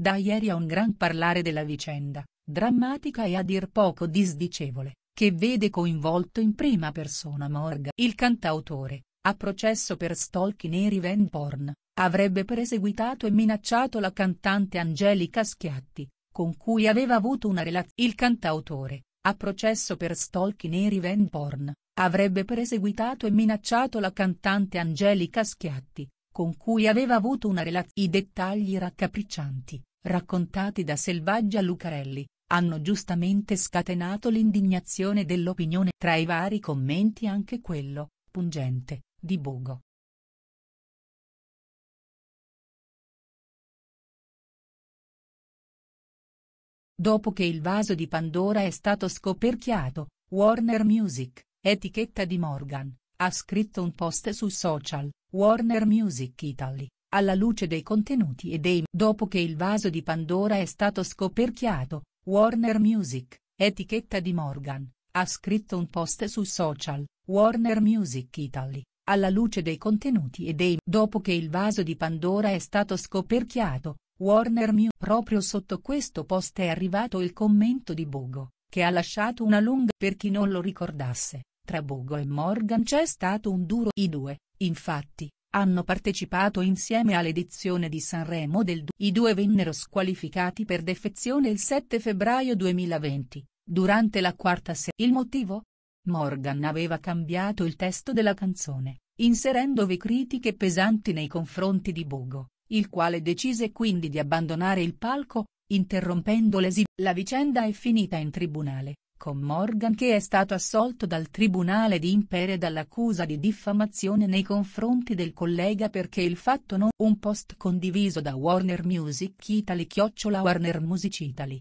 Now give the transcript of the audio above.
Da ieri a un gran parlare della vicenda, drammatica e a dir poco disdicevole, che vede coinvolto in prima persona Morgan. Il cantautore, a processo per stalking e revenge porn, avrebbe perseguitato e minacciato la cantante Angelica Schiatti, con cui aveva avuto una relazione. Il cantautore, a processo per stalking e revenge porn, avrebbe perseguitato e minacciato la cantante Angelica Schiatti, con cui aveva avuto una relazione. I dettagli raccapriccianti, raccontati da Selvaggia Lucarelli, hanno giustamente scatenato l'indignazione dell'opinione tra i vari commenti anche quello, pungente, di Bogo. Dopo che il vaso di Pandora è stato scoperchiato, Warner Music, etichetta di Morgan, ha scritto un post su social, Warner Music Italy, alla luce dei contenuti e dei dopo che il vaso di Pandora è stato scoperchiato, Warner Music, etichetta di Morgan, ha scritto un post su social, Warner Music Italy, alla luce dei contenuti e dei dopo che il vaso di Pandora è stato scoperchiato, Warner Music. Proprio sotto questo post è arrivato il commento di Bogo, che ha lasciato una lunga per chi non lo ricordasse. Tra Bogo e Morgan c'è stato un duro i due, infatti, hanno partecipato insieme all'edizione di Sanremo del 2. I due vennero squalificati per defezione il 7 febbraio 2020, durante la quarta serie. Il motivo? Morgan aveva cambiato il testo della canzone, inserendovi critiche pesanti nei confronti di Bogo, il quale decise quindi di abbandonare il palco, interrompendo l'esibizione. La vicenda è finita in tribunale, con Morgan che è stato assolto dal Tribunale di Impere dall'accusa di diffamazione nei confronti del collega perché il fatto non un post condiviso da Warner Music Italy chiocciola Warner Music Italy,